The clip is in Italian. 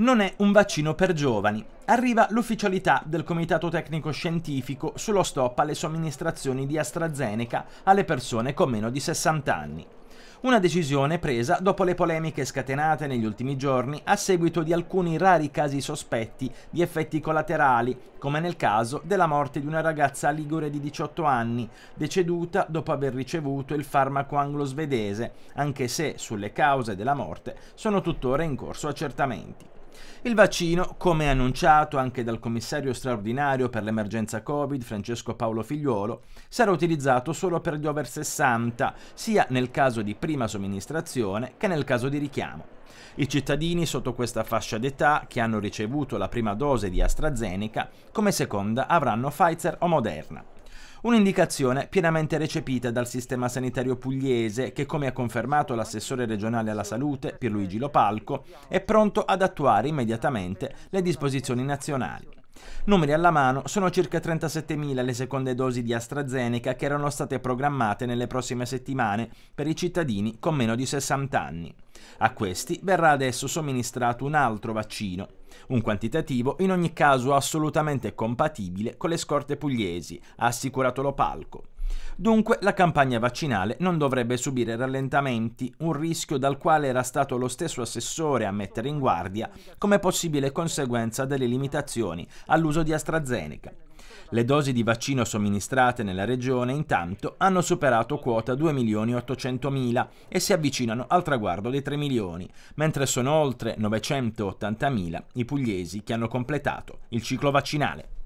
non è un vaccino per giovani. Arriva l'ufficialità del Comitato Tecnico Scientifico sullo stop alle somministrazioni di AstraZeneca alle persone con meno di 60 anni. Una decisione presa dopo le polemiche scatenate negli ultimi giorni a seguito di alcuni rari casi sospetti di effetti collaterali, come nel caso della morte di una ragazza ligure di 18 anni, deceduta dopo aver ricevuto il farmaco anglo-svedese, anche se sulle cause della morte sono tuttora in corso accertamenti. Il vaccino, come annunciato anche dal commissario straordinario per l'emergenza Covid, Francesco Paolo Figliuolo, sarà utilizzato solo per gli over 60, sia nel caso di prima somministrazione che nel caso di richiamo. I cittadini sotto questa fascia d'età che hanno ricevuto la prima dose di AstraZeneca come seconda avranno Pfizer o Moderna. Un'indicazione pienamente recepita dal sistema sanitario pugliese che, come ha confermato l'assessore regionale alla salute Pierluigi Lopalco, è pronto ad attuare immediatamente le disposizioni nazionali. Numeri alla mano, sono circa 37.000 le seconde dosi di AstraZeneca che erano state programmate nelle prossime settimane per i cittadini con meno di 60 anni. A questi verrà adesso somministrato un altro vaccino, un quantitativo in ogni caso assolutamente compatibile con le scorte pugliesi, ha assicurato Lopalco. Dunque la campagna vaccinale non dovrebbe subire rallentamenti, un rischio dal quale era stato lo stesso assessore a mettere in guardia come possibile conseguenza delle limitazioni all'uso di AstraZeneca. Le dosi di vaccino somministrate nella regione intanto hanno superato quota 2.800.000 e si avvicinano al traguardo dei 3 milioni, mentre sono oltre 980.000 i pugliesi che hanno completato il ciclo vaccinale.